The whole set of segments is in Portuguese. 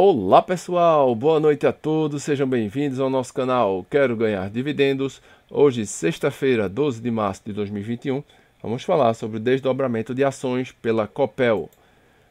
Olá pessoal, boa noite a todos, sejam bem-vindos ao nosso canal Quero Ganhar Dividendos. Hoje, sexta-feira, 12 de março de 2021, vamos falar sobre o desdobramento de ações pela Copel.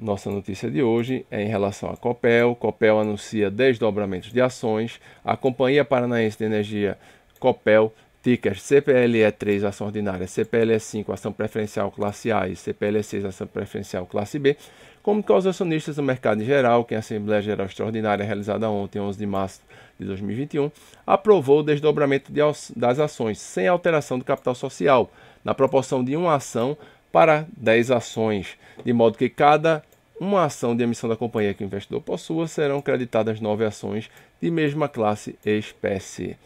Nossa notícia de hoje é em relação à Copel. Copel anuncia desdobramentos de ações. A Companhia Paranaense de Energia Copel, ticker CPLE3, ação ordinária, CPLE5, ação preferencial classe A e CPLE6, ação preferencial classe B, comunicou aos acionistas do mercado em geral que a Assembleia Geral Extraordinária, realizada ontem, 11 de março de 2021, aprovou o desdobramento de, das ações sem alteração do capital social, na proporção de uma ação para 10 ações, de modo que cada uma ação de emissão da companhia que o investidor possua, serão creditadas nove ações de mesma classe e espécie.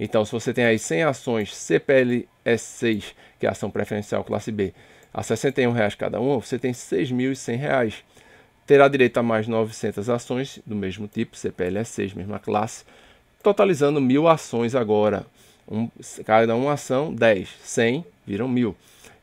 Então, se você tem aí 100 ações CPLS6, que é a ação preferencial classe B, a R$ 61,00 cada uma, você tem R$ 6.100. Terá direito a mais 900 ações do mesmo tipo, CPLS6, mesma classe, totalizando mil ações agora. Um, cada uma ação, 10. 100 viram mil.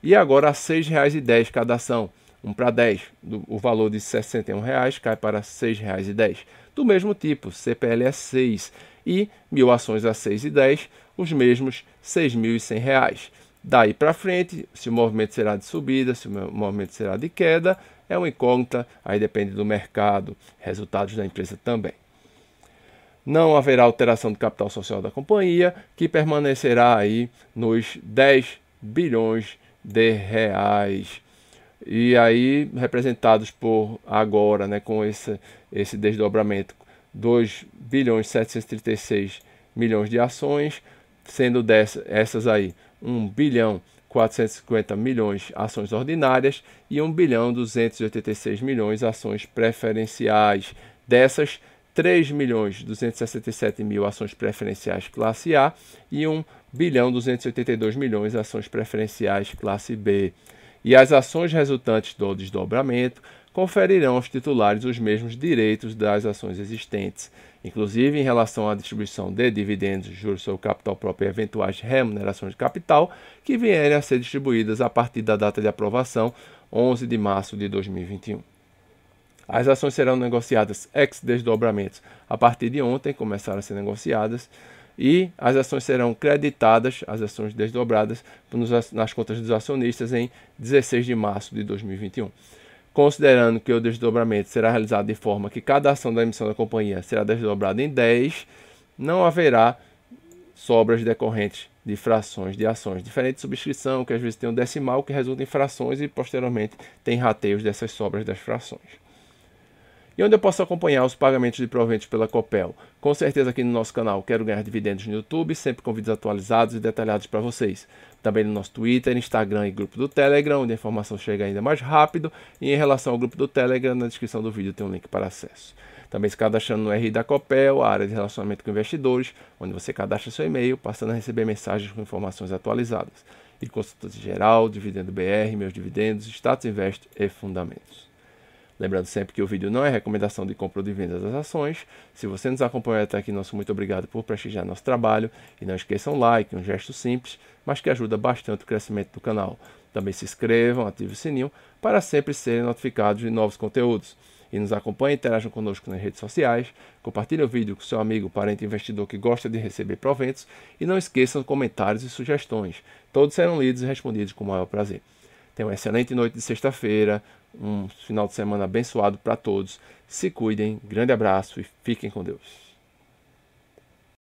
E agora R$ 6,10 cada ação. 1 para 10, do, o valor de R$ 61,00 cai para R$ 6,10. Do mesmo tipo, CPL é 6 e mil ações a R$ 6,10, os mesmos R$ 6.100. Daí para frente, se o movimento será de subida, se o movimento será de queda, é uma incógnita, aí depende do mercado, resultados da empresa também. Não haverá alteração do capital social da companhia, que permanecerá aí nos 10 bilhões de reais e aí representados por agora, né, com esse, esse desdobramento, 2 bilhões 736 milhões de ações, sendo dessas essas aí 1 bilhão 450 milhões ações ordinárias e 1 bilhão 286 milhões ações preferenciais. Dessas, 3 milhões 267 mil ações preferenciais classe A e 1 bilhão 282 milhões ações preferenciais classe B e as ações resultantes do desdobramento conferirão aos titulares os mesmos direitos das ações existentes, inclusive em relação à distribuição de dividendos, juros sobre capital próprio e eventuais remunerações de capital que vierem a ser distribuídas a partir da data de aprovação, 11 de março de 2021. As ações serão negociadas ex desdobramentos a partir de ontem, começaram a ser negociadas e as ações serão creditadas, as ações desdobradas, nas contas dos acionistas em 16 de março de 2021. Considerando que o desdobramento será realizado de forma que cada ação da emissão da companhia será desdobrada em 10, não haverá sobras decorrentes de frações de ações. Diferente de subscrição, que às vezes tem um decimal que resulta em frações e posteriormente tem rateios dessas sobras das frações. E onde eu posso acompanhar os pagamentos de proventos pela Copel? Com certeza aqui no nosso canal Quero Ganhar Dividendos no YouTube, sempre com vídeos atualizados e detalhados para vocês. Também no nosso Twitter, Instagram e grupo do Telegram, onde a informação chega ainda mais rápido. E em relação ao grupo do Telegram, na descrição do vídeo tem um link para acesso. Também se cadastrando no RI da Copel, a área de relacionamento com investidores, onde você cadastra seu e-mail, passando a receber mensagens com informações atualizadas. E consultas geral, dividendo BR, meus dividendos, status invest e fundamentos. Lembrando sempre que o vídeo não é recomendação de compra ou de venda das ações. Se você nos acompanha até aqui, nosso muito obrigado por prestigiar nosso trabalho. E não esqueçam um like, um gesto simples, mas que ajuda bastante o crescimento do canal. Também se inscrevam, ativem o sininho para sempre serem notificados de novos conteúdos. E nos acompanhem, interajam conosco nas redes sociais, compartilhem o vídeo com seu amigo, parente investidor que gosta de receber proventos e não esqueçam comentários e sugestões. Todos serão lidos e respondidos com o maior prazer. Tenham uma excelente noite de sexta-feira, um final de semana abençoado para todos. Se cuidem, grande abraço e fiquem com Deus.